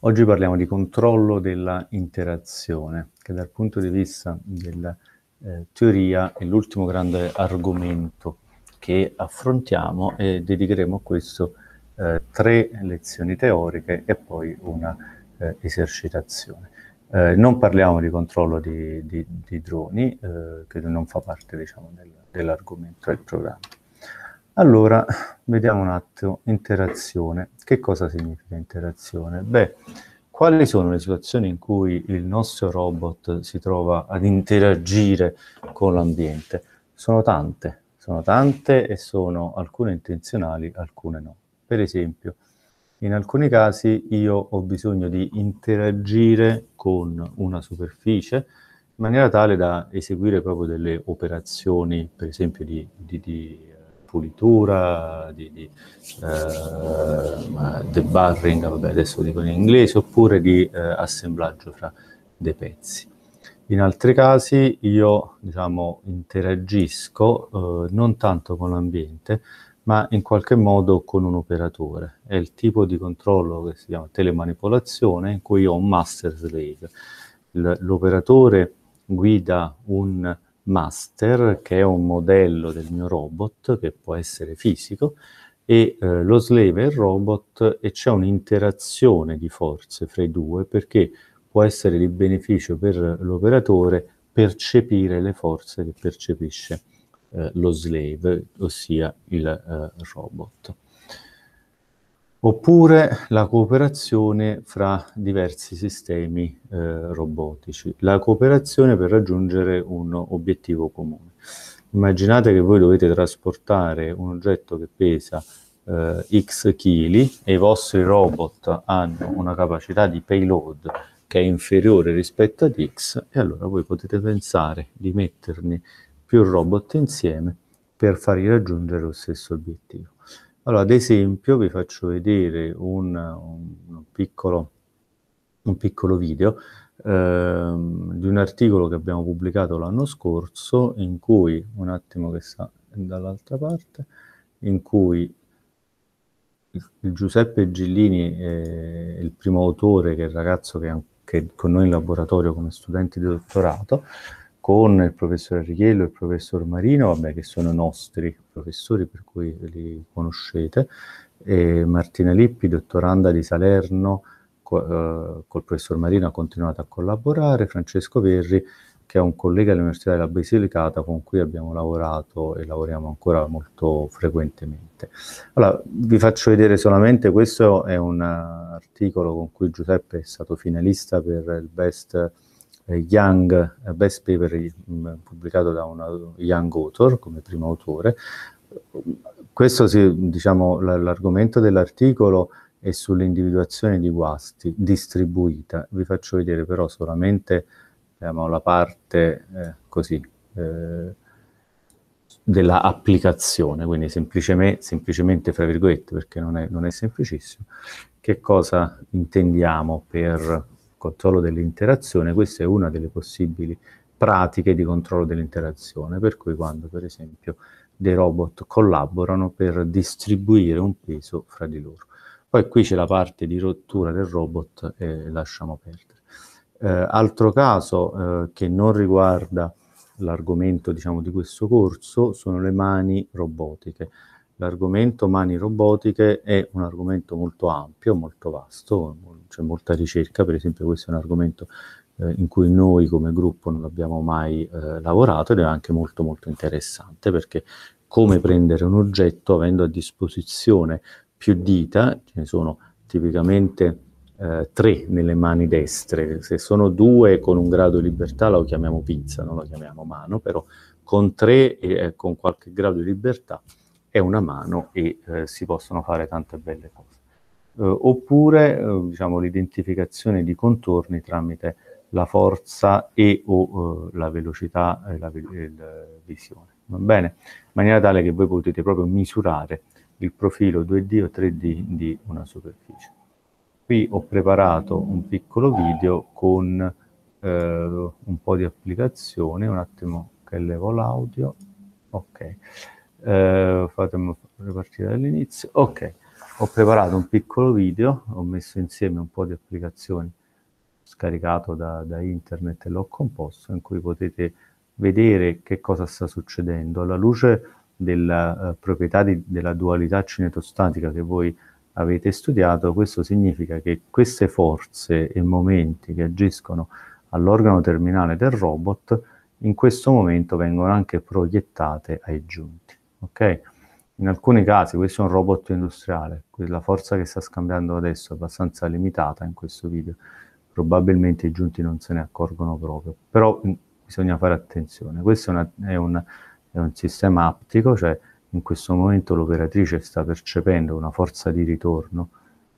Oggi parliamo di controllo della interazione, che dal punto di vista della eh, teoria è l'ultimo grande argomento che affrontiamo e dedicheremo a questo eh, tre lezioni teoriche e poi una eh, esercitazione. Eh, non parliamo di controllo di, di, di droni, eh, che non fa parte diciamo, del, dell'argomento del programma. Allora, vediamo un attimo, interazione. Che cosa significa interazione? Beh, quali sono le situazioni in cui il nostro robot si trova ad interagire con l'ambiente? Sono tante, sono tante e sono alcune intenzionali, alcune no. Per esempio, in alcuni casi io ho bisogno di interagire con una superficie in maniera tale da eseguire proprio delle operazioni, per esempio di, di, di pulitura, di, di eh, debugging, vabbè, adesso dico in inglese, oppure di eh, assemblaggio fra dei pezzi. In altri casi io diciamo, interagisco eh, non tanto con l'ambiente, ma in qualche modo con un operatore. È il tipo di controllo che si chiama telemanipolazione, in cui ho un master slave. L'operatore guida un master, che è un modello del mio robot, che può essere fisico, e eh, lo slave e il robot, e c'è un'interazione di forze fra i due, perché può essere di beneficio per l'operatore percepire le forze che percepisce eh, lo slave, ossia il eh, robot oppure la cooperazione fra diversi sistemi eh, robotici, la cooperazione per raggiungere un obiettivo comune. Immaginate che voi dovete trasportare un oggetto che pesa eh, x chili e i vostri robot hanno una capacità di payload che è inferiore rispetto ad x e allora voi potete pensare di metterne più robot insieme per fargli raggiungere lo stesso obiettivo. Allora, ad esempio, vi faccio vedere un, un, piccolo, un piccolo, video ehm, di un articolo che abbiamo pubblicato l'anno scorso, in cui, un attimo che sta dall'altra parte, in cui il, Giuseppe Gillini, eh, il primo autore, che è il ragazzo che è con noi in laboratorio come studente di dottorato, con il professor Arrighello e il professor Marino, vabbè, che sono nostri professori, per cui li conoscete, e Martina Lippi, dottoranda di Salerno, co- eh, col professor Marino ha continuato a collaborare, Francesco Verri, che è un collega dell'Università della Basilicata con cui abbiamo lavorato e lavoriamo ancora molto frequentemente. Allora, vi faccio vedere solamente, questo è un articolo con cui Giuseppe è stato finalista per il Best eh, Young eh, Best Paper eh, pubblicato da un Young Author come primo autore. Questo, diciamo, l'argomento dell'articolo è sull'individuazione di guasti distribuita. Vi faccio vedere però solamente diciamo, la parte eh, così, eh, della applicazione, quindi semplicemente, semplicemente fra virgolette, perché non è, non è semplicissimo, che cosa intendiamo per controllo dell'interazione, questa è una delle possibili pratiche di controllo dell'interazione, per cui quando per esempio dei robot collaborano per distribuire un peso fra di loro. Poi qui c'è la parte di rottura del robot e lasciamo perdere. Eh, altro caso eh, che non riguarda l'argomento diciamo, di questo corso sono le mani robotiche l'argomento mani robotiche è un argomento molto ampio, molto vasto, c'è molta ricerca, per esempio questo è un argomento eh, in cui noi come gruppo non abbiamo mai eh, lavorato ed è anche molto molto interessante perché come prendere un oggetto avendo a disposizione più dita, ce ne sono tipicamente eh, tre nelle mani destre, se sono due con un grado di libertà lo chiamiamo pinza, non lo chiamiamo mano, però con tre e eh, con qualche grado di libertà è una mano e eh, si possono fare tante belle cose. Eh, oppure eh, diciamo, l'identificazione di contorni tramite la forza e o eh, la velocità e la, ve- la visione. Va bene? In maniera tale che voi potete proprio misurare il profilo 2D o 3D di una superficie. Qui ho preparato un piccolo video con eh, un po' di applicazione, un attimo che levo l'audio. Ok eh, fatemi ripartire dall'inizio ok ho preparato un piccolo video ho messo insieme un po' di applicazioni scaricato da, da internet e l'ho composto in cui potete vedere che cosa sta succedendo alla luce della eh, proprietà di, della dualità cinetostatica che voi avete studiato, questo significa che queste forze e momenti che agiscono all'organo terminale del robot in questo momento vengono anche proiettate ai giunti. Okay? In alcuni casi questo è un robot industriale, la forza che sta scambiando adesso è abbastanza limitata in questo video, probabilmente i giunti non se ne accorgono proprio, però mm, bisogna fare attenzione. Questo è, una, è, un, è un sistema aptico, cioè in questo momento l'operatrice sta percependo una forza di ritorno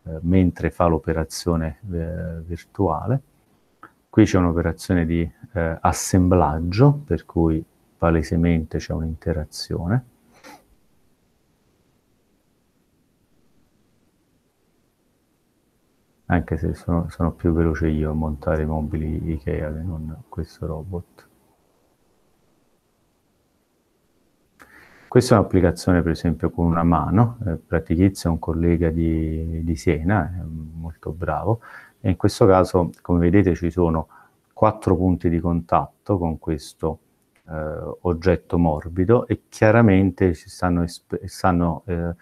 eh, mentre fa l'operazione eh, virtuale. Qui c'è un'operazione di eh, assemblaggio, per cui palesemente c'è un'interazione anche se sono, sono più veloce io a montare i mobili Ikea che non questo robot. Questa è un'applicazione per esempio con una mano, eh, Pratichizio è un collega di, di Siena, è molto bravo, e in questo caso come vedete ci sono quattro punti di contatto con questo eh, oggetto morbido e chiaramente ci stanno, stanno eh,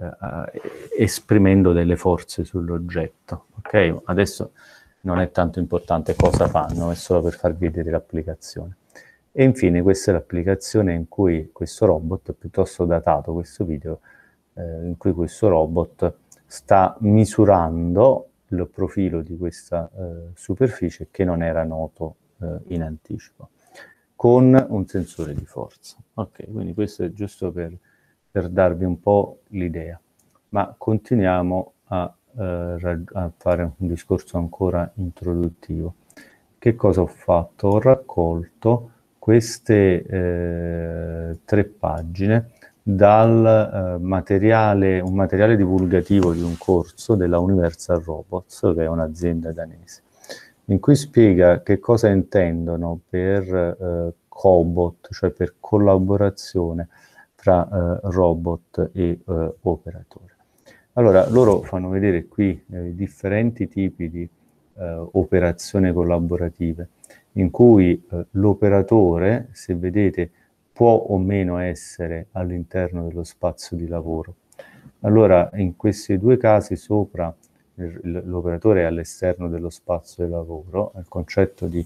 eh, esprimendo delle forze sull'oggetto. Ok? Adesso non è tanto importante cosa fanno, è solo per farvi vedere l'applicazione. E infine questa è l'applicazione in cui questo robot, è piuttosto datato questo video, eh, in cui questo robot sta misurando il profilo di questa eh, superficie che non era noto eh, in anticipo, con un sensore di forza. Ok, quindi questo è giusto per per darvi un po' l'idea. Ma continuiamo a, eh, a fare un discorso ancora introduttivo. Che cosa ho fatto? Ho raccolto queste eh, tre pagine dal eh, materiale, un materiale divulgativo di un corso della Universal Robots, che è un'azienda danese, in cui spiega che cosa intendono per eh, cobot, cioè per collaborazione tra eh, robot e eh, operatore. Allora, loro fanno vedere qui eh, differenti tipi di operazioni collaborative in cui l'operatore, se vedete, può o meno essere all'interno dello spazio di lavoro. Allora, in questi due casi sopra l'operatore è all'esterno dello spazio di lavoro, il concetto di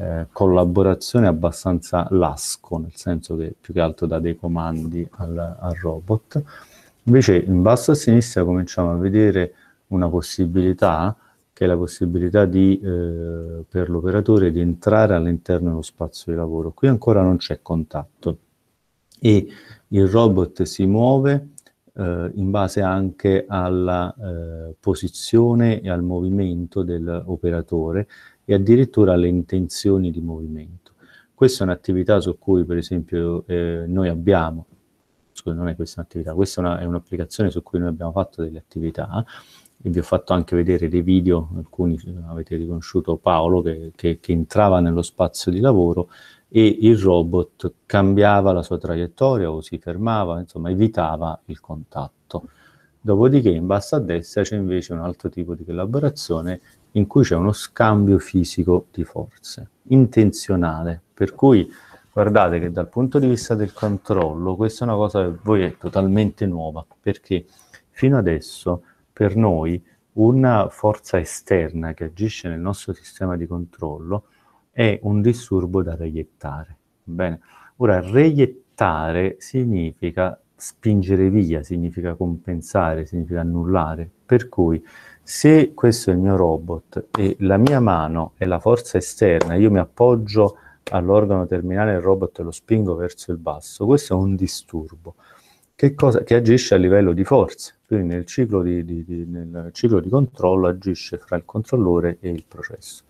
eh, collaborazione abbastanza lasco, nel senso che più che altro dà dei comandi al, al robot. Invece in basso a sinistra cominciamo a vedere una possibilità che è la possibilità di, eh, per l'operatore di entrare all'interno dello spazio di lavoro. Qui ancora non c'è contatto e il robot si muove eh, in base anche alla eh, posizione e al movimento dell'operatore e addirittura le intenzioni di movimento. Questa è un'attività su cui, per esempio, eh, noi abbiamo, scusa, non è questa un'attività, questa è, una, è un'applicazione su cui noi abbiamo fatto delle attività, e vi ho fatto anche vedere dei video, alcuni eh, avete riconosciuto Paolo che, che, che, entrava nello spazio di lavoro e il robot cambiava la sua traiettoria o si fermava, insomma evitava il contatto. Dopodiché in basso a destra c'è invece un altro tipo di collaborazione in cui c'è uno scambio fisico di forze, intenzionale. Per cui guardate che dal punto di vista del controllo questa è una cosa che voi è totalmente nuova, perché fino adesso per noi una forza esterna che agisce nel nostro sistema di controllo è un disturbo da reiettare. Bene. Ora, reiettare significa spingere via, significa compensare, significa annullare, per cui se questo è il mio robot e la mia mano è la forza esterna, io mi appoggio all'organo terminale del robot e lo spingo verso il basso, questo è un disturbo che, cosa, che agisce a livello di forza, quindi nel ciclo di, di, di, nel ciclo di controllo agisce fra il controllore e il processo.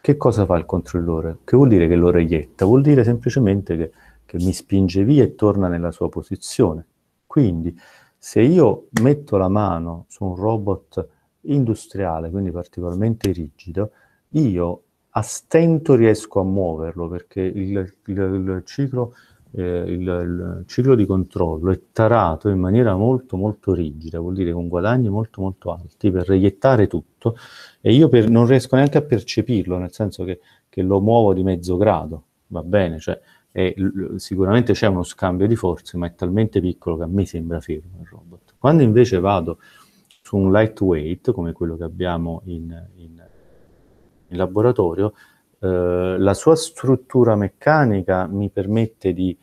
Che cosa fa il controllore? Che vuol dire che lo reietta? Vuol dire semplicemente che, che mi spinge via e torna nella sua posizione. Quindi se io metto la mano su un robot industriale, quindi particolarmente rigido, io a stento riesco a muoverlo perché il, il, il, ciclo, eh, il, ciclo, di controllo è tarato in maniera molto molto rigida, vuol dire con guadagni molto molto alti per reiettare tutto e io per, non riesco neanche a percepirlo, nel senso che, che lo muovo di mezzo grado, va bene, cioè, è, sicuramente c'è uno scambio di forze, ma è talmente piccolo che a me sembra fermo il robot. Quando invece vado su un lightweight come quello che abbiamo in, in, in laboratorio, eh, la sua struttura meccanica mi permette di,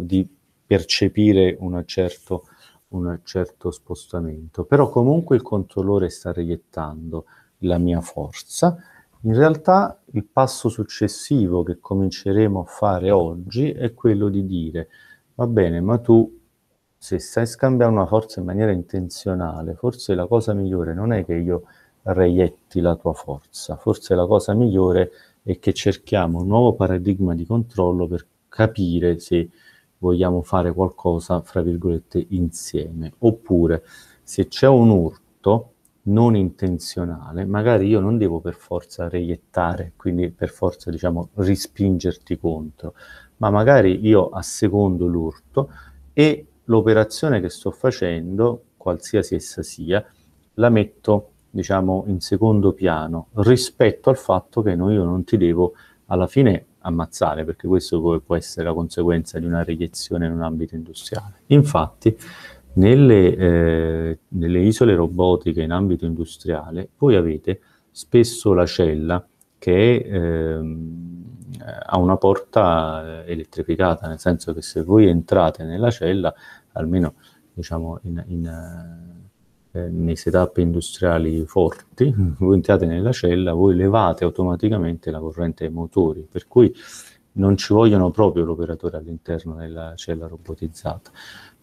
di percepire un certo, un certo spostamento, però comunque il controllore sta reiettando la mia forza. In realtà il passo successivo che cominceremo a fare oggi è quello di dire, va bene, ma tu se sai scambiare una forza in maniera intenzionale, forse la cosa migliore non è che io reietti la tua forza, forse la cosa migliore è che cerchiamo un nuovo paradigma di controllo per capire se vogliamo fare qualcosa, fra virgolette, insieme. Oppure, se c'è un urto non intenzionale, magari io non devo per forza reiettare, quindi per forza, diciamo, rispingerti contro, ma magari io assecondo l'urto e l'operazione che sto facendo, qualsiasi essa sia, la metto diciamo in secondo piano rispetto al fatto che no, io non ti devo alla fine ammazzare perché questo può essere la conseguenza di una reiezione in un ambito industriale. Infatti nelle, eh, nelle isole robotiche in ambito industriale voi avete spesso la cella che è eh, eh, ha una porta eh, elettrificata, nel senso che se voi entrate nella cella, almeno diciamo in, in, eh, eh nei setup industriali forti, mm. voi entrate nella cella, voi levate automaticamente la corrente ai motori, per cui non ci vogliono proprio l'operatore all'interno della cella robotizzata.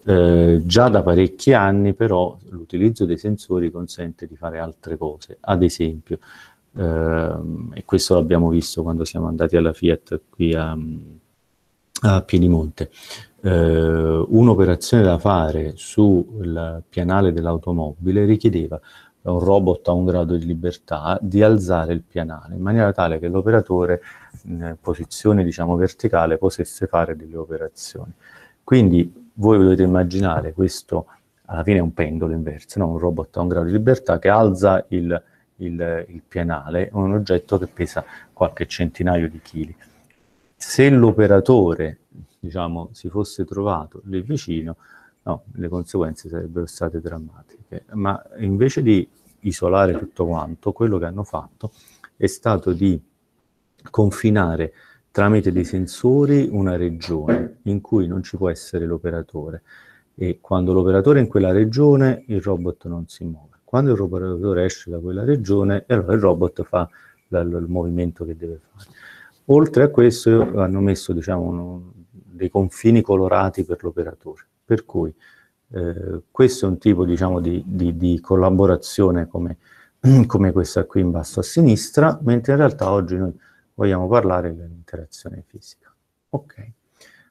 Eh, già da parecchi anni però l'utilizzo dei sensori consente di fare altre cose, ad esempio Ehm, e questo l'abbiamo visto quando siamo andati alla Fiat qui a, a Piedimonte. Ehm, un'operazione da fare sul pianale dell'automobile richiedeva a un robot a un grado di libertà, di alzare il pianale in maniera tale che l'operatore in posizione diciamo verticale potesse fare delle operazioni. Quindi voi dovete immaginare questo alla fine è un pendolo inverso, no? un robot a un grado di libertà che alza il il, il pianale, un oggetto che pesa qualche centinaio di chili. Se l'operatore diciamo, si fosse trovato lì vicino, no, le conseguenze sarebbero state drammatiche. Ma invece di isolare tutto quanto, quello che hanno fatto è stato di confinare tramite dei sensori una regione in cui non ci può essere l'operatore e quando l'operatore è in quella regione il robot non si muove. Quando il operatore esce da quella regione, allora il robot fa il movimento che deve fare. Oltre a questo hanno messo diciamo, uno, dei confini colorati per l'operatore, per cui eh, questo è un tipo diciamo, di, di, di, collaborazione come, come, questa qui in basso a sinistra, mentre in realtà oggi noi vogliamo parlare dell'interazione fisica. Ok,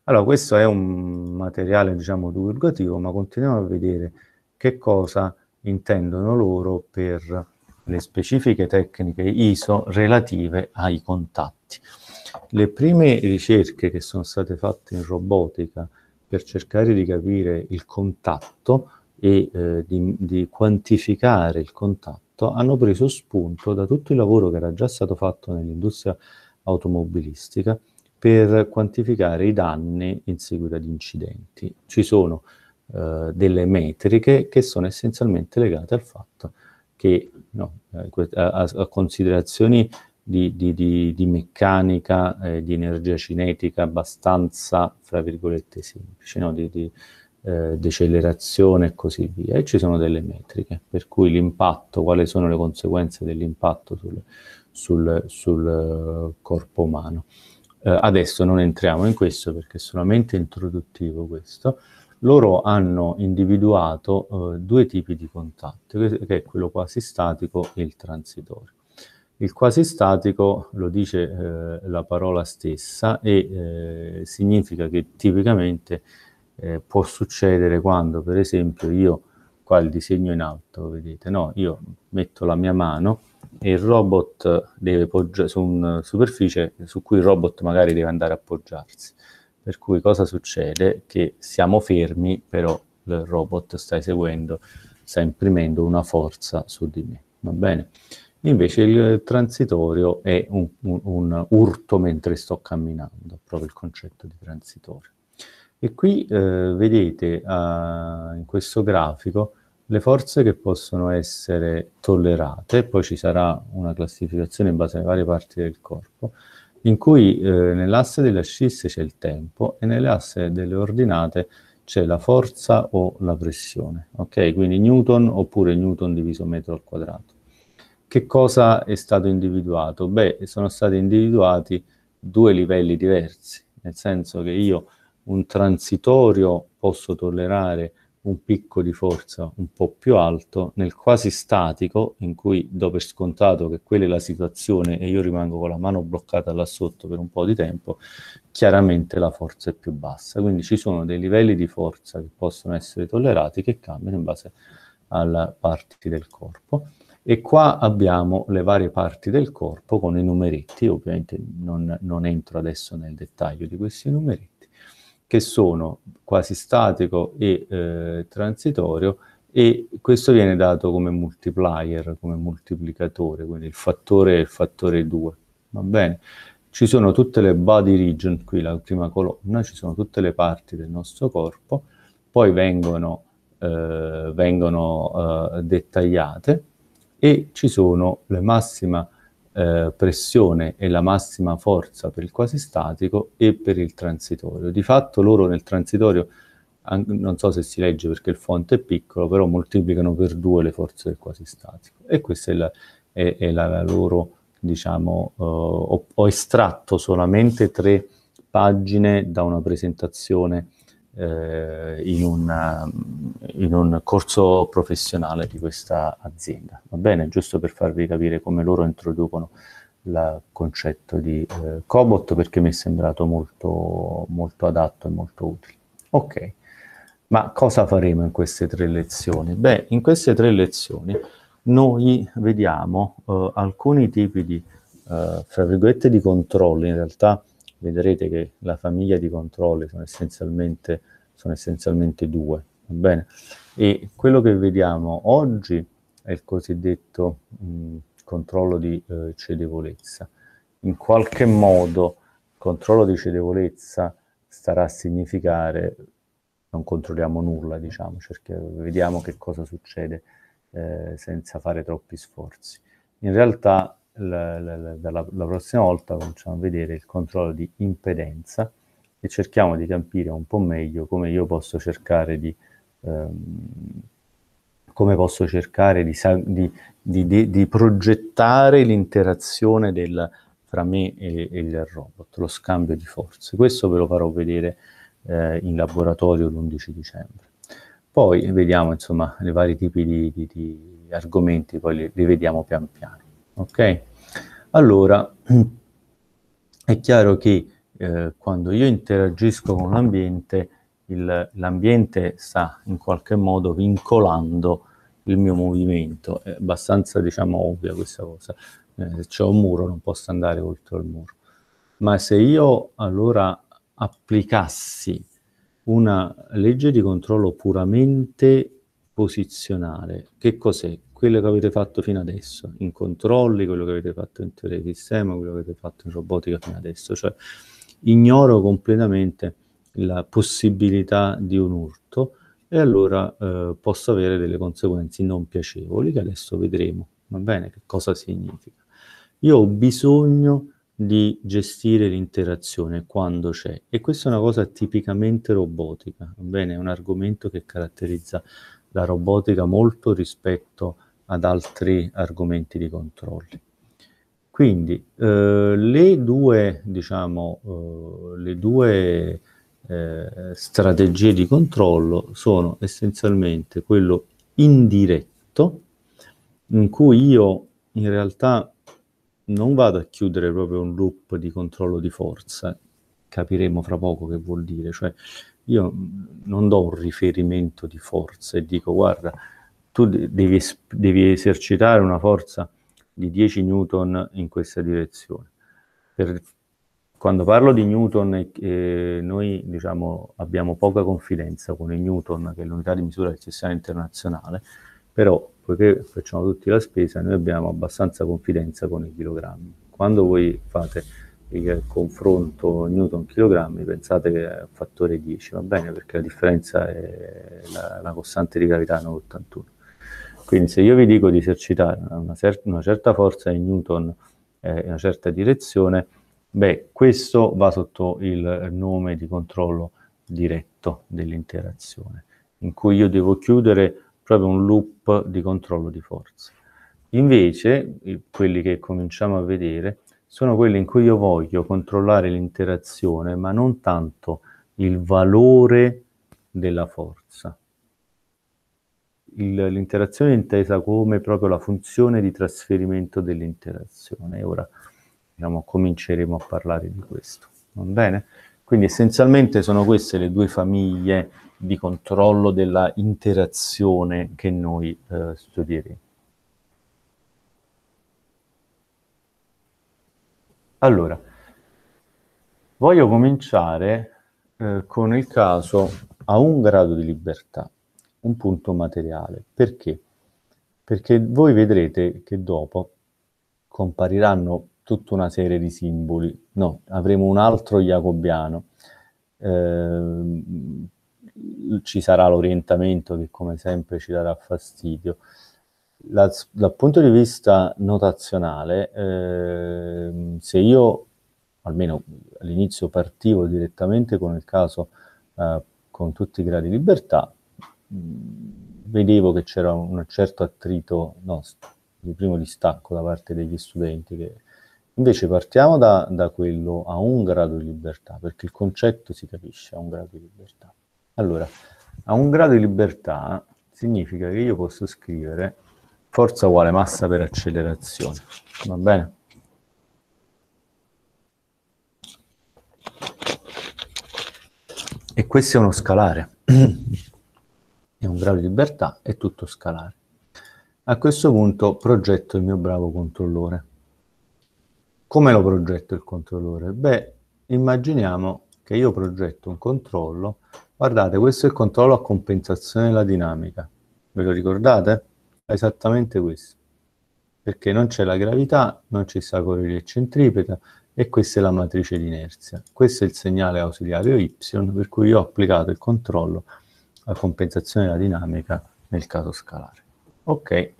allora questo è un materiale diciamo divulgativo, ma continuiamo a vedere che cosa intendono loro per le specifiche tecniche ISO relative ai contatti. Le prime ricerche che sono state fatte in robotica per cercare di capire il contatto e eh, di, di quantificare il contatto hanno preso spunto da tutto il lavoro che era già stato fatto nell'industria automobilistica per quantificare i danni in seguito ad incidenti. Ci sono eh, delle metriche che sono essenzialmente legate al fatto che no, eh, a, a, considerazioni di, di, di, di meccanica, eh, di energia cinetica abbastanza, fra virgolette, semplici, no? di, eh, decelerazione e così via. E ci sono delle metriche, per cui l'impatto, quali sono le conseguenze dell'impatto sul, sul, sul eh, corpo umano. Eh, adesso non entriamo in questo perché è solamente introduttivo questo, loro hanno individuato eh, due tipi di contatto, che è quello quasi statico e il transitorio. Il quasi statico lo dice eh, la parola stessa e eh, significa che tipicamente eh, può succedere quando, per esempio, io, qua il disegno in alto, vedete, no? Io metto la mia mano e il robot deve poggiare su una superficie su cui il robot magari deve andare a poggiarsi per cui cosa succede? Che siamo fermi, però il robot sta eseguendo, sta imprimendo una forza su di me, va bene? Invece il transitorio è un, un, un urto mentre sto camminando, proprio il concetto di transitorio. E qui eh, vedete eh, in questo grafico le forze che possono essere tollerate, poi ci sarà una classificazione in base alle varie parti del corpo, in cui eh, nell'asse delle ascisse c'è il tempo e nell'asse delle ordinate c'è la forza o la pressione, ok? Quindi Newton oppure Newton diviso metro al quadrato. Che cosa è stato individuato? Beh, sono stati individuati due livelli diversi, nel senso che io un transitorio posso tollerare un picco di forza un po' più alto nel quasi statico in cui do per scontato che quella è la situazione e io rimango con la mano bloccata là sotto per un po' di tempo, chiaramente la forza è più bassa. Quindi ci sono dei livelli di forza che possono essere tollerati che cambiano in base alle parti del corpo. E qua abbiamo le varie parti del corpo con i numeretti, ovviamente non, non entro adesso nel dettaglio di questi numeretti che sono quasi statico e eh, transitorio e questo viene dato come multiplier, come moltiplicatore, quindi il fattore è il fattore 2, va bene? Ci sono tutte le body region, qui la prima colonna, ci sono tutte le parti del nostro corpo, poi vengono, eh, vengono eh, dettagliate e ci sono le massima eh, pressione e la massima forza per il quasi statico e per il transitorio. Di fatto loro nel transitorio, non so se si legge perché il font è piccolo, però moltiplicano per due le forze del quasi statico e questa è la, è, è la loro, diciamo, eh, ho, ho, estratto solamente tre pagine da una presentazione eh, in, una, eh, in, un corso professionale di questa azienda. Va bene, giusto per farvi capire come loro introducono il concetto di eh, cobot perché mi è sembrato molto, molto adatto e molto utile. Ok, ma cosa faremo in queste tre lezioni? Beh, in queste tre lezioni noi vediamo eh, alcuni tipi di, eh, fra virgolette, di controlli, in realtà vedrete che la famiglia di controlli sono essenzialmente, sono essenzialmente due. Va bene? E quello che vediamo oggi è il cosiddetto mh, controllo di eh, cedevolezza. In qualche modo il controllo di cedevolezza starà a significare non controlliamo nulla, diciamo, vediamo che cosa succede eh, senza fare troppi sforzi. In realtà la, la, la, la prossima volta cominciamo a vedere il controllo di impedenza e cerchiamo di capire un po' meglio come io posso cercare di, ehm, posso cercare di, di, di, di progettare l'interazione del, tra me e, e, il robot, lo scambio di forze. Questo ve lo farò vedere eh, in laboratorio l'11 dicembre. Poi vediamo insomma i vari tipi di, argomenti, poi li, li vediamo pian piano. Ok? Allora, è chiaro che eh, quando io interagisco con l'ambiente, l'ambiente sta in qualche modo vincolando il mio movimento. È abbastanza, diciamo, ovvia questa cosa. Eh, se c'è un muro non posso andare oltre il muro. Ma se io allora applicassi una legge di controllo puramente posizionale, che cos'è? quello che avete fatto fino adesso, in controlli, quello che avete fatto in teoria di sistema, quello che avete fatto in robotica fino adesso. Cioè, ignoro completamente la possibilità di un urto e allora eh, posso avere delle conseguenze non piacevoli che adesso vedremo, va bene, che cosa significa. Io ho bisogno di gestire l'interazione quando c'è e questa è una cosa tipicamente robotica, va bene, è un argomento che caratterizza la robotica molto rispetto a ad altri argomenti di controllo. Quindi eh, le due, diciamo, eh, le due eh, strategie di controllo sono essenzialmente quello indiretto, in cui io in realtà non vado a chiudere proprio un loop di controllo di forza, capiremo fra poco che vuol dire, cioè io non do un riferimento di forza e dico guarda tu devi, devi esercitare una forza di 10 newton in questa direzione. Per, quando parlo di newton, eh, noi diciamo, abbiamo poca confidenza con il newton, che è l'unità di misura del sistema internazionale, però poiché facciamo tutti la spesa, noi abbiamo abbastanza confidenza con i chilogrammi. Quando voi fate il confronto newton-chilogrammi, pensate che è un fattore 10, va bene, perché la differenza è la, la costante di gravità 81. Quindi se io vi dico di esercitare una, una certa forza in Newton eh, in una certa direzione, beh, questo va sotto il nome di controllo diretto dell'interazione, in cui io devo chiudere proprio un loop di controllo di forza. Invece, quelli che cominciamo a vedere, sono quelli in cui io voglio controllare l'interazione, ma non tanto il valore della forza, il, l'interazione è intesa come proprio la funzione di trasferimento dell'interazione. Ora diciamo, cominceremo a parlare di questo. Va bene? Quindi essenzialmente sono queste le due famiglie di controllo della interazione che noi eh, studieremo. Allora, voglio cominciare eh, con il caso a un grado di libertà un punto materiale. Perché? Perché voi vedrete che dopo compariranno tutta una serie di simboli. No, avremo un altro jacobiano. Eh, ci sarà l'orientamento che come sempre ci darà fastidio. La, dal punto di vista notazionale, eh, se io almeno all'inizio partivo direttamente con il caso eh, con tutti i gradi di libertà, vedevo che c'era un certo attrito, no, di primo distacco da parte degli studenti. Che... Invece partiamo da, da quello a un grado di libertà, perché il concetto si capisce a un grado di libertà. Allora, a un grado di libertà significa che io posso scrivere forza uguale massa per accelerazione, va bene? E questo è uno scalare. e un grado di libertà è tutto scalare. A questo punto progetto il mio bravo controllore. Come lo progetto il controllore? Beh, immaginiamo che io progetto un controllo. Guardate, questo è il controllo a compensazione della dinamica. Ve lo ricordate? È esattamente questo. Perché non c'è la gravità, non ci sta correlia centripeta e questa è la matrice di inerzia. Questo è il segnale ausiliario Y per cui io ho applicato il controllo la compensazione della dinamica nel caso scalare. Ok,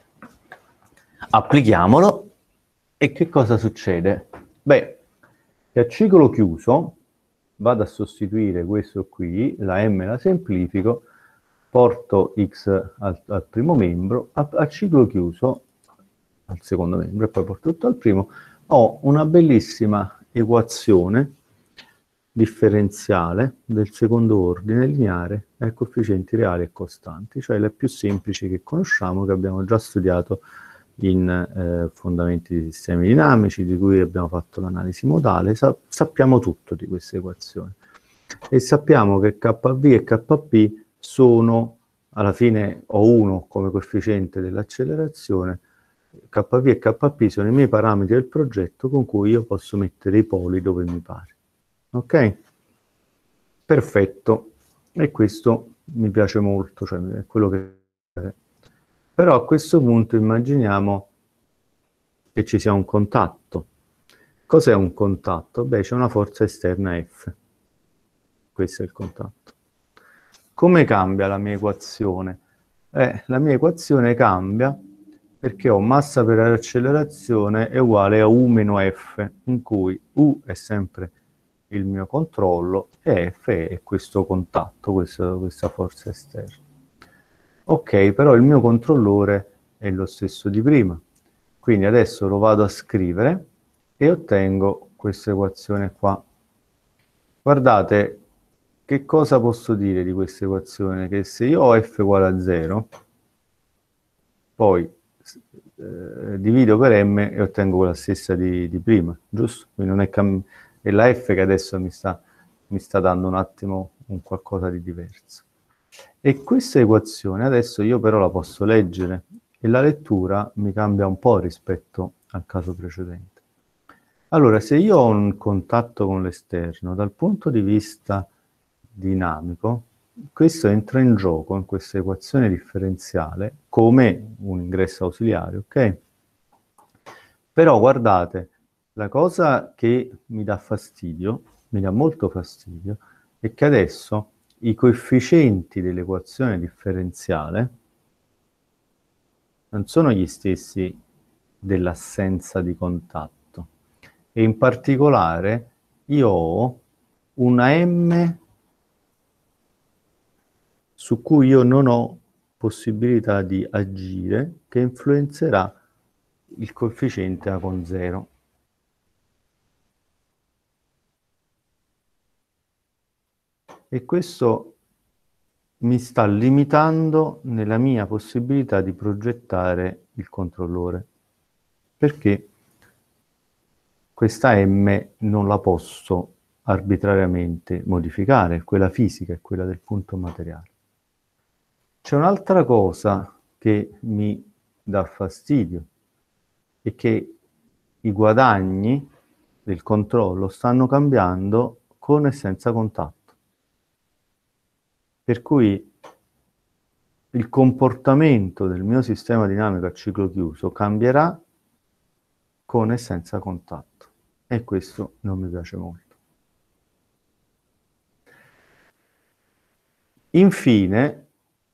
applichiamolo e che cosa succede? Beh, che a ciclo chiuso vado a sostituire questo qui, la m la semplifico, porto x al, al primo membro, a, a, ciclo chiuso al secondo membro e poi porto tutto al primo, ho una bellissima equazione differenziale del secondo ordine lineare ai coefficienti reali e costanti, cioè le più semplici che conosciamo, che abbiamo già studiato in eh, fondamenti di sistemi dinamici, di cui abbiamo fatto l'analisi modale, Sa sappiamo tutto di queste equazioni. E sappiamo che KV e KP sono, alla fine ho 1 come coefficiente dell'accelerazione, KV e KP sono i miei parametri del progetto con cui io posso mettere i poli dove mi pare ok perfetto e questo mi piace molto cioè è quello che però a questo punto immaginiamo che ci sia un contatto cos'è un contatto? beh c'è una forza esterna F questo è il contatto come cambia la mia equazione? Eh, la mia equazione cambia perché ho massa per accelerazione è uguale a U F, in cui U è sempre il mio controllo e F è questo contatto, questo, questa forza esterna. Ok, però il mio controllore è lo stesso di prima. Quindi adesso lo vado a scrivere e ottengo questa equazione qua. Guardate, che cosa posso dire di questa equazione? Che se io ho f uguale a 0, poi eh, divido per m e ottengo la stessa di, di prima, giusto? Quindi non è cambiato e la F che adesso mi sta, mi sta dando un attimo un qualcosa di diverso. E questa equazione adesso io però la posso leggere e la lettura mi cambia un po' rispetto al caso precedente. Allora, se io ho un contatto con l'esterno, dal punto di vista dinamico, questo entra in gioco in questa equazione differenziale come un ingresso ausiliario, ok? Però guardate, la cosa che mi dà fastidio, mi dà molto fastidio, è che adesso i coefficienti dell'equazione differenziale non sono gli stessi dell'assenza di contatto. E in particolare io ho una m su cui io non ho possibilità di agire che influenzerà il coefficiente a con 0. e questo mi sta limitando nella mia possibilità di progettare il controllore perché questa M non la posso arbitrariamente modificare, quella fisica è quella del punto materiale. C'è un'altra cosa che mi dà fastidio e che i guadagni del controllo stanno cambiando con e senza contatto. Per cui il comportamento del mio sistema dinamico a ciclo chiuso cambierà con e senza contatto. E questo non mi piace molto. Infine,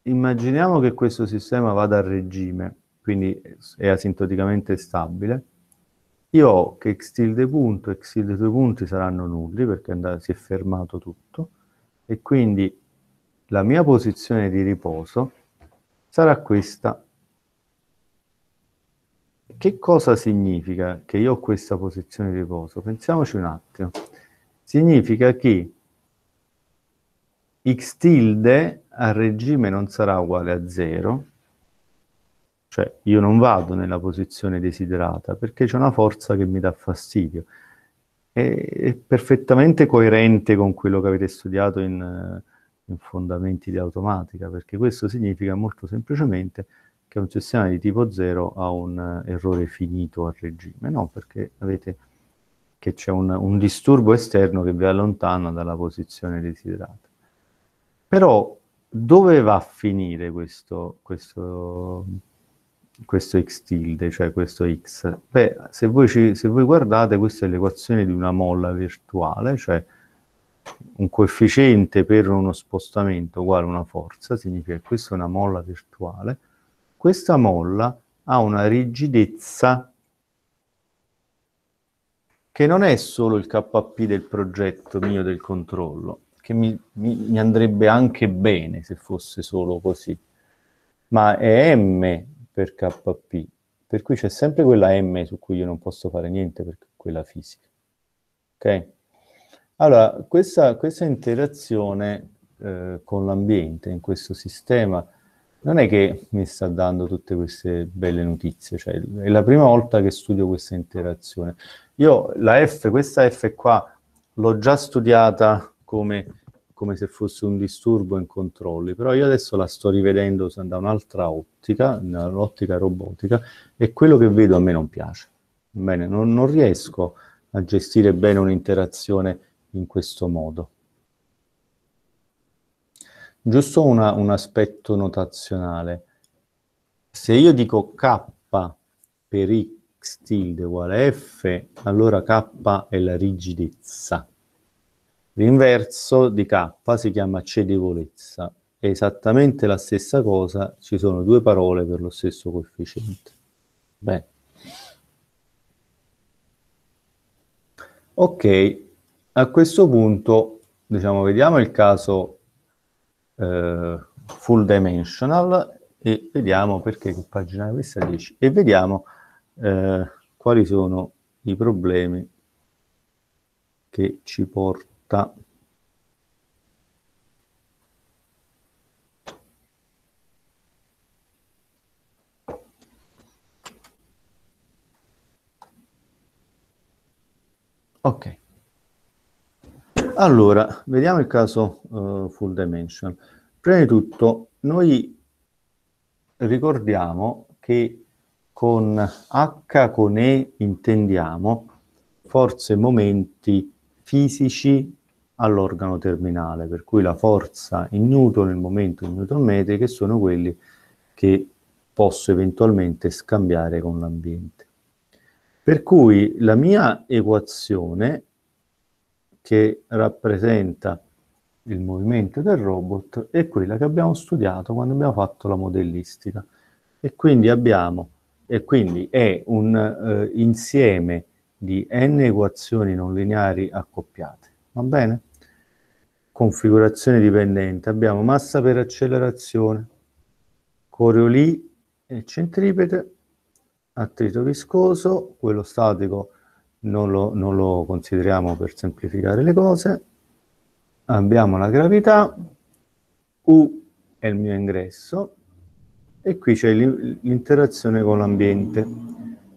immaginiamo che questo sistema vada a regime, quindi è asintoticamente stabile. Io ho che x tilde punto e x tilde due punti saranno nulli perché si è fermato tutto e quindi la mia posizione di riposo sarà questa. Che cosa significa che io ho questa posizione di riposo? Pensiamoci un attimo. Significa che x tilde a regime non sarà uguale a 0, cioè io non vado nella posizione desiderata perché c'è una forza che mi dà fastidio. È, perfettamente coerente con quello che avete studiato in in fondamenti di automatica, perché questo significa molto semplicemente che un sistema di tipo 0 ha un eh, errore finito a regime, no, perché avete che c'è un, un, disturbo esterno che vi allontana dalla posizione desiderata. Però dove va a finire questo, questo, questo x tilde, cioè questo x? Beh, se voi, ci, se voi guardate, questa è l'equazione di una molla virtuale, cioè un coefficiente per uno spostamento uguale a una forza, significa che questa è una molla virtuale, questa molla ha una rigidezza che non è solo il KP del progetto mio del controllo, che mi, mi, mi andrebbe anche bene se fosse solo così, ma è M per KP, per cui c'è sempre quella M su cui io non posso fare niente, perché è quella fisica. Ok? Allora, questa, questa interazione eh, con l'ambiente in questo sistema non è che mi sta dando tutte queste belle notizie, cioè è la prima volta che studio questa interazione. Io la F, questa F qua, l'ho già studiata come, come, se fosse un disturbo in controlli, però io adesso la sto rivedendo da un'altra ottica, un'ottica robotica, e quello che vedo a me non piace. Bene, non, non riesco a gestire bene un'interazione in questo modo. Giusto una, un aspetto notazionale. Se io dico k per x tilde uguale f, allora k è la rigidezza. L'inverso di k si chiama cedevolezza. È esattamente la stessa cosa, ci sono due parole per lo stesso coefficiente. Bene. Ok, a questo punto, diciamo, vediamo il caso eh, full dimensional e vediamo perché che pagina è questa 10 e vediamo eh, quali sono i problemi che ci porta Ok. Allora, vediamo il caso uh, full dimension. Prima di tutto, noi ricordiamo che con H con E intendiamo forze e momenti fisici all'organo terminale, per cui la forza in newton e il momento in newton metri che sono quelli che posso eventualmente scambiare con l'ambiente. Per cui la mia equazione che rappresenta il movimento del robot è quella che abbiamo studiato quando abbiamo fatto la modellistica. E quindi abbiamo, e quindi è un eh, insieme di n equazioni non lineari accoppiate, va bene? Configurazione dipendente, abbiamo massa per accelerazione, Coriolis e centripete, attrito viscoso, quello statico non lo, non lo consideriamo per semplificare le cose, abbiamo la gravità, U è il mio ingresso, e qui c'è l'interazione con l'ambiente,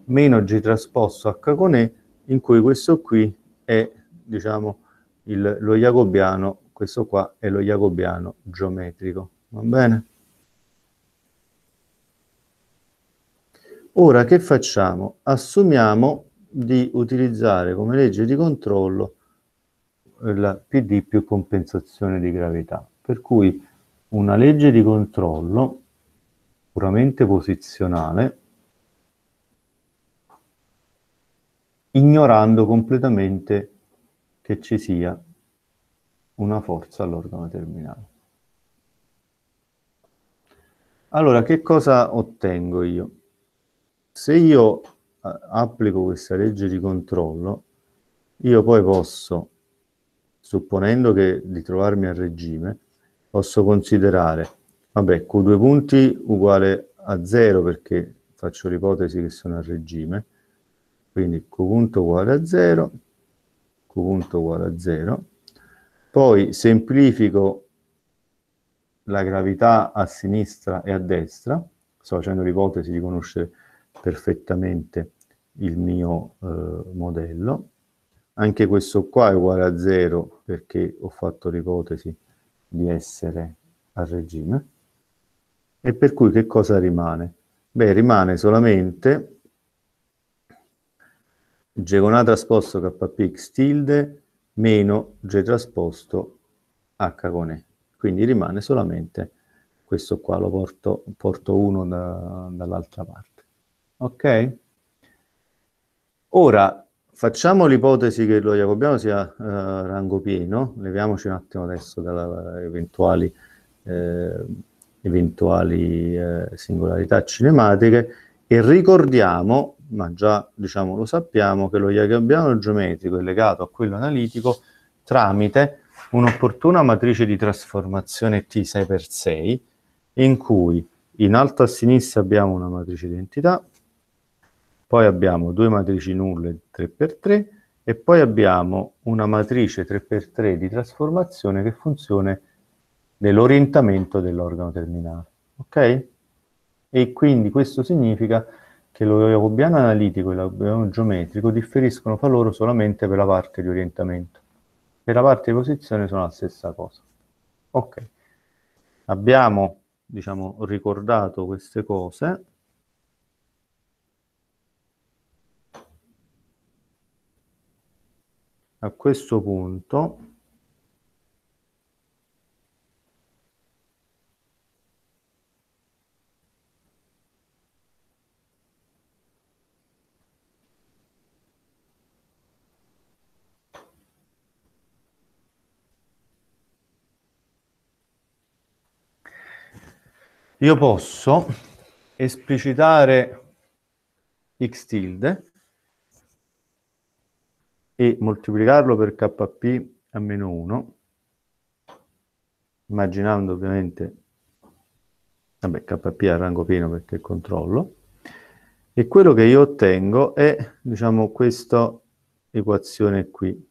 meno G trasposto H con E, in cui questo qui è, diciamo, il, lo jacobiano, questo qua è lo jacobiano geometrico, va bene? Ora che facciamo? Assumiamo di utilizzare come legge di controllo la PD più compensazione di gravità. Per cui una legge di controllo puramente posizionale ignorando completamente che ci sia una forza all'organo terminale. Allora, che cosa ottengo io? Se io applico questa legge di controllo, io poi posso, supponendo che di trovarmi a regime, posso considerare, vabbè, Q2 punti uguale a 0 perché faccio l'ipotesi che sono a regime, quindi Q punto uguale a 0, Q punto uguale a 0, poi semplifico la gravità a sinistra e a destra, sto facendo l'ipotesi di conoscere perfettamente il mio eh, modello. Anche questo qua è uguale a 0 perché ho fatto l'ipotesi di essere a regime. E per cui che cosa rimane? Beh, rimane solamente G con a trasposto kpx tilde meno G trasposto h con E. Quindi rimane solamente questo qua, lo porto, porto uno da, dall'altra parte. Ok? Ora, facciamo l'ipotesi che lo jacobiano sia eh, rango pieno, leviamoci un attimo adesso dalle eh, eventuali, eh, eventuali eh, singolarità cinematiche e ricordiamo, ma già diciamo lo sappiamo, che lo jacobiano geometrico è legato a quello analitico tramite un'opportuna matrice di trasformazione T6x6 in cui in alto a sinistra abbiamo una matrice identità, poi abbiamo due matrici nulle 3x3 e poi abbiamo una matrice 3x3 di trasformazione che funzione dell'orientamento dell'organo terminale. Ok? E quindi questo significa che lo jacobiano analitico e lo geometrico differiscono fra loro solamente per la parte di orientamento. Per la parte di posizione sono la stessa cosa. Ok. Abbiamo, diciamo, ricordato queste cose. a questo punto io posso esplicitare x tilde e moltiplicarlo per kp a meno 1, immaginando ovviamente, vabbè, kp a rango pieno perché controllo, e quello che io ottengo è, diciamo, questa equazione qui.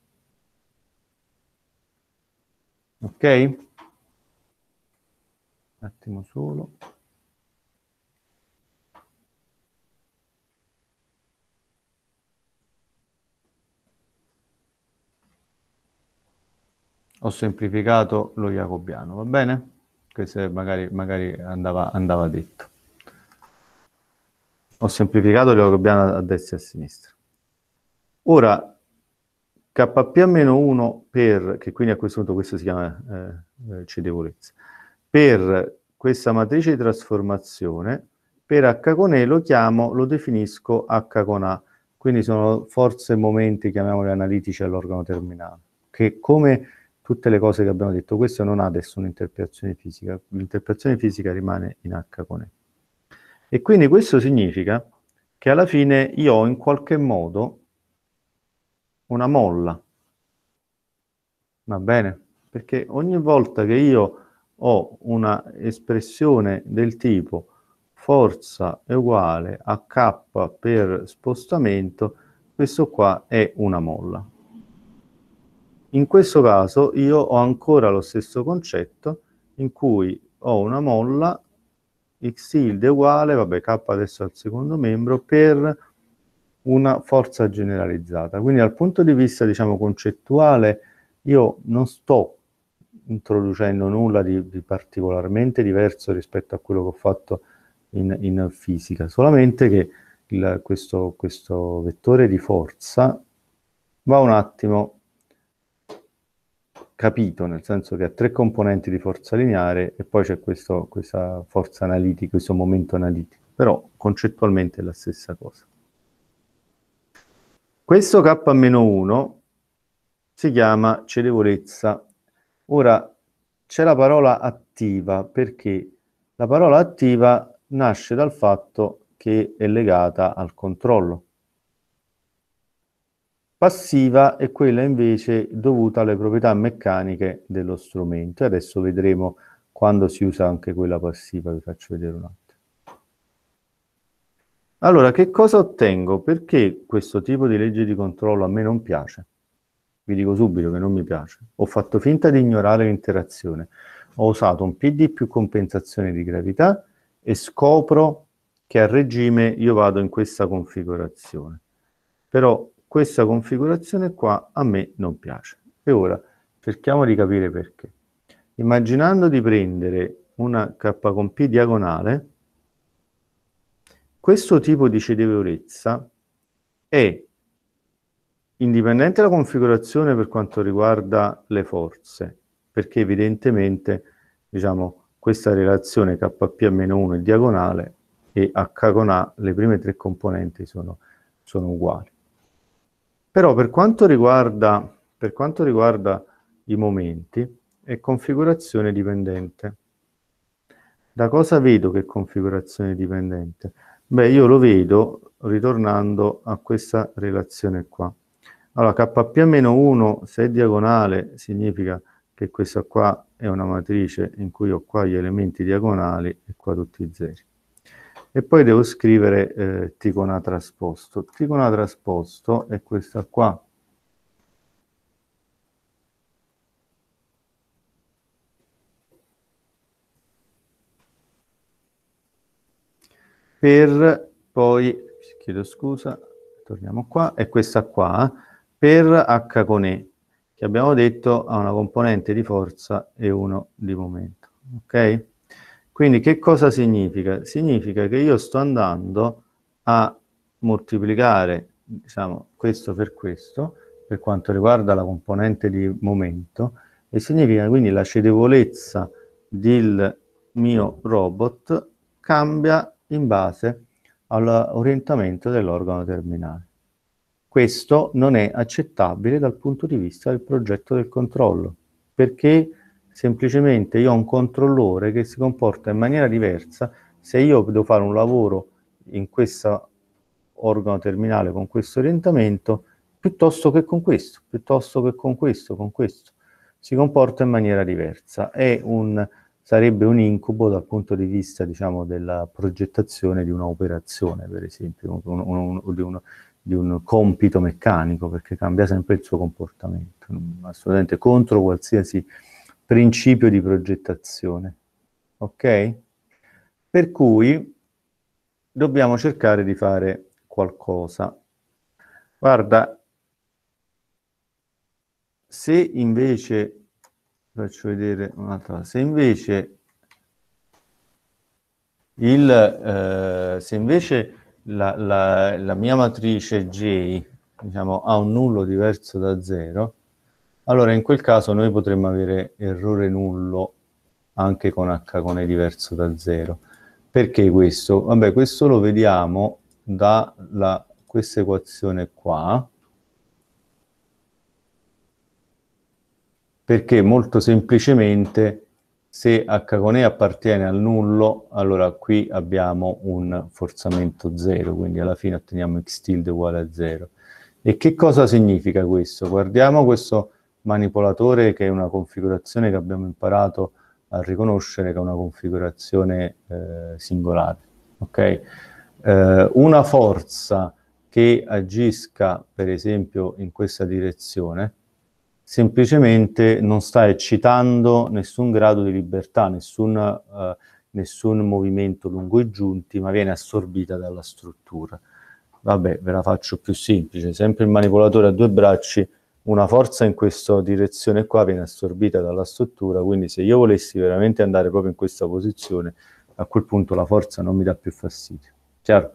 Ok? Un attimo solo. ho semplificato lo jacobiano, va bene? Questo magari, magari andava, andava, detto. Ho semplificato lo jacobiano a destra e a sinistra. Ora, kp-1 per, che quindi a questo punto questo si chiama eh, eh, cedevolezza, per questa matrice di trasformazione, per H con E lo chiamo, lo definisco H con A, quindi sono forze e momenti, chiamiamoli analitici all'organo terminale, che come tutte le cose che abbiamo detto, questo non ha adesso un'interpretazione fisica, l'interpretazione fisica rimane in H con E. E quindi questo significa che alla fine io ho in qualche modo una molla, va bene? Perché ogni volta che io ho una espressione del tipo forza è uguale a k per spostamento, questo qua è una molla. In questo caso io ho ancora lo stesso concetto in cui ho una molla x tilde uguale, vabbè, k adesso al secondo membro, per una forza generalizzata. Quindi dal punto di vista, diciamo, concettuale, io non sto introducendo nulla di, di particolarmente diverso rispetto a quello che ho fatto in, in fisica, solamente che il, questo, questo vettore di forza va un attimo capito, nel senso che ha tre componenti di forza lineare e poi c'è questo, questa forza analitica, questo momento analitico, però concettualmente è la stessa cosa. Questo K-1 si chiama cerevolezza. Ora c'è la parola attiva perché la parola attiva nasce dal fatto che è legata al controllo passiva è quella invece dovuta alle proprietà meccaniche dello strumento. Adesso vedremo quando si usa anche quella passiva, vi faccio vedere un attimo. Allora, che cosa ottengo? Perché questo tipo di legge di controllo a me non piace? Vi dico subito che non mi piace. Ho fatto finta di ignorare l'interazione. Ho usato un PD più compensazione di gravità e scopro che a regime io vado in questa configurazione. Però questa configurazione qua a me non piace. E ora cerchiamo di capire perché. Immaginando di prendere una K con P diagonale, questo tipo di cedevolezza è indipendente dalla configurazione per quanto riguarda le forze, perché evidentemente diciamo, questa relazione KP-1 è diagonale e H con A le prime tre componenti sono, sono uguali. Però per quanto riguarda, per quanto riguarda i momenti, è configurazione dipendente. Da cosa vedo che è configurazione dipendente? Beh, io lo vedo ritornando a questa relazione qua. Allora, kp-1 se è diagonale significa che questa qua è una matrice in cui ho qua gli elementi diagonali e qua tutti i zeri e poi devo scrivere eh, ticona trasposto. Ticona trasposto è questa qua. Per poi, chiedo scusa, torniamo qua, è questa qua, eh. per H con E, che abbiamo detto ha una componente di forza e uno di momento. Ok? Quindi che cosa significa? Significa che io sto andando a moltiplicare diciamo, questo per questo, per quanto riguarda la componente di momento, e significa quindi la cedevolezza del mio robot cambia in base all'orientamento dell'organo terminale. Questo non è accettabile dal punto di vista del progetto del controllo, perché semplicemente io ho un controllore che si comporta in maniera diversa se io devo fare un lavoro in questo organo terminale con questo orientamento piuttosto che con questo, piuttosto che con questo, con questo. Si comporta in maniera diversa. È Un, sarebbe un incubo dal punto di vista diciamo, della progettazione di un'operazione, per esempio, un, un, di, di, un, compito meccanico, perché cambia sempre il suo comportamento, assolutamente contro qualsiasi principio di progettazione. Ok? Per cui dobbiamo cercare di fare qualcosa. Guarda, se invece, faccio vedere un'altra, se invece il, eh, se invece la, la, la, mia matrice J diciamo, ha un nullo diverso da zero, allora, in quel caso noi potremmo avere errore nullo anche con h con e diverso da 0. Perché questo? Vabbè, questo lo vediamo da la, questa equazione qua, perché molto semplicemente se h con e appartiene al nullo, allora qui abbiamo un forzamento 0, quindi alla fine otteniamo x tilde uguale a 0. E che cosa significa questo? Guardiamo questo manipolatore che è una configurazione che abbiamo imparato a riconoscere che è una configurazione eh, singolare. Okay? Eh, una forza che agisca, per esempio, in questa direzione, semplicemente non sta eccitando nessun grado di libertà, nessun, eh, nessun movimento lungo i giunti, ma viene assorbita dalla struttura. Vabbè, ve la faccio più semplice, sempre il manipolatore a due bracci una forza in questa direzione qua viene assorbita dalla struttura, quindi se io volessi veramente andare proprio in questa posizione, a quel punto la forza non mi dà più fastidio. Chiaro?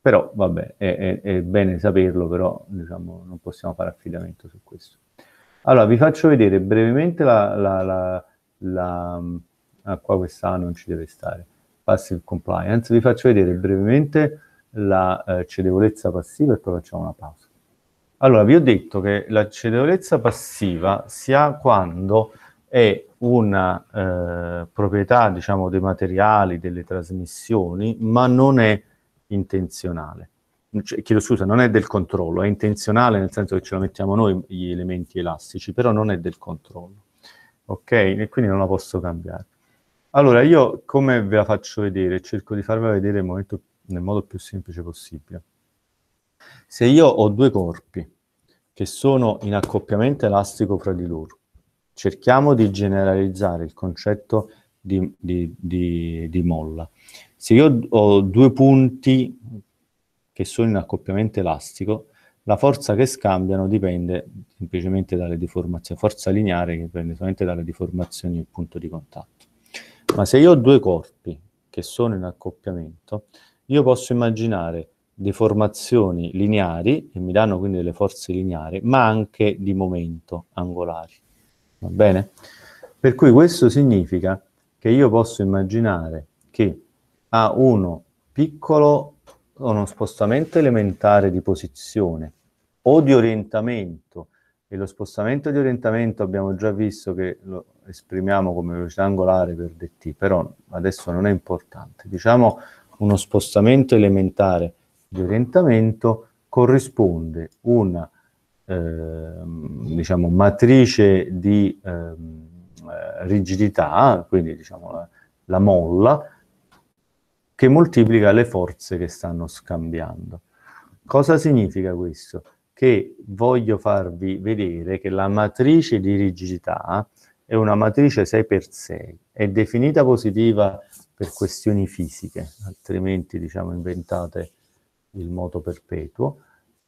Però vabbè, è, è, è bene saperlo, però diciamo, non possiamo fare affidamento su questo. Allora, vi faccio vedere brevemente la... la, la, la ah, qua questa non ci deve stare. Passive compliance. Vi faccio vedere brevemente la eh, cedevolezza passiva e poi facciamo una pausa. Allora, vi ho detto che l'accedevolezza passiva si ha quando è una eh, proprietà, diciamo, dei materiali, delle trasmissioni, ma non è intenzionale. Cioè, chiedo scusa, non è del controllo, è intenzionale nel senso che ce la mettiamo noi gli elementi elastici, però non è del controllo. Ok? E quindi non la posso cambiare. Allora, io come ve la faccio vedere? Cerco di farvela vedere momento, nel modo più semplice possibile. Se io ho due corpi che sono in accoppiamento elastico fra di loro, cerchiamo di generalizzare il concetto di, di, di, di molla. Se io ho due punti che sono in accoppiamento elastico, la forza che scambiano dipende semplicemente dalle deformazioni, forza lineare che dipende solamente dalle deformazioni del punto di contatto. Ma se io ho due corpi che sono in accoppiamento, io posso immaginare deformazioni lineari, e mi danno quindi delle forze lineari, ma anche di momento angolari. Va bene? Per cui questo significa che io posso immaginare che a uno piccolo uno spostamento elementare di posizione o di orientamento, e lo spostamento di orientamento abbiamo già visto che lo esprimiamo come velocità angolare per dt, però adesso non è importante. Diciamo uno spostamento elementare di orientamento corrisponde una eh, diciamo, matrice di ehm, eh, rigidità, quindi diciamo, la, la molla, che moltiplica le forze che stanno scambiando. Cosa significa questo? Che voglio farvi vedere che la matrice di rigidità è una matrice 6x6, è definita positiva per questioni fisiche, altrimenti diciamo inventate il moto perpetuo,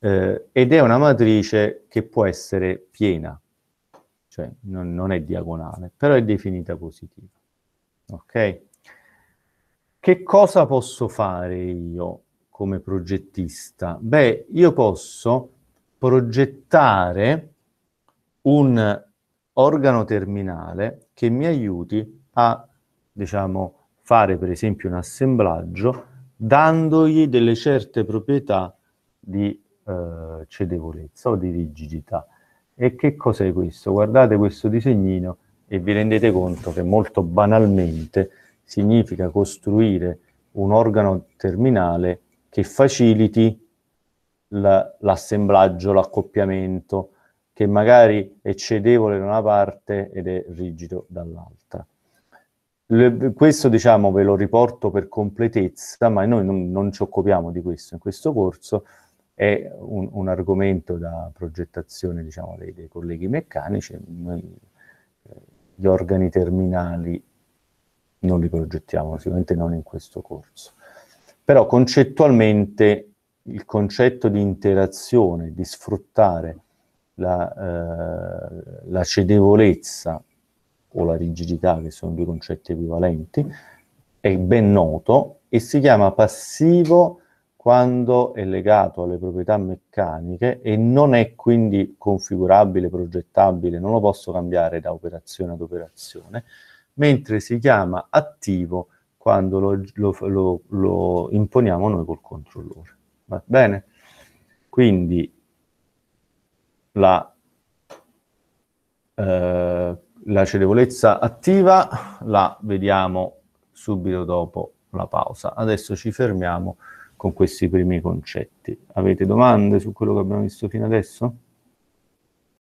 eh, ed è una matrice che può essere piena, cioè non, non è diagonale, però è definita positiva. Ok? Che cosa posso fare io come progettista? Beh, io posso progettare un organo terminale che mi aiuti a, diciamo, fare per esempio un assemblaggio dandogli delle certe proprietà di eh, cedevolezza o di rigidità. E che cos'è questo? Guardate questo disegnino e vi rendete conto che molto banalmente significa costruire un organo terminale che faciliti l'assemblaggio, l'accoppiamento, che magari è cedevole da una parte ed è rigido dall'altra. Le, questo diciamo ve lo riporto per completezza, ma noi non, non ci occupiamo di questo in questo corso, è un, un argomento da progettazione diciamo, dei, dei, colleghi meccanici, noi eh, gli organi terminali non li progettiamo, sicuramente non in questo corso. Però concettualmente il concetto di interazione, di sfruttare la, eh, la cedevolezza o la rigidità, che sono due concetti equivalenti, è ben noto e si chiama passivo quando è legato alle proprietà meccaniche e non è quindi configurabile, progettabile, non lo posso cambiare da operazione ad operazione, mentre si chiama attivo quando lo, lo, lo, lo imponiamo noi col controllore. Va bene? Quindi la eh, la l'acerevolezza attiva la vediamo subito dopo la pausa. Adesso ci fermiamo con questi primi concetti. Avete domande su quello che abbiamo visto fino adesso?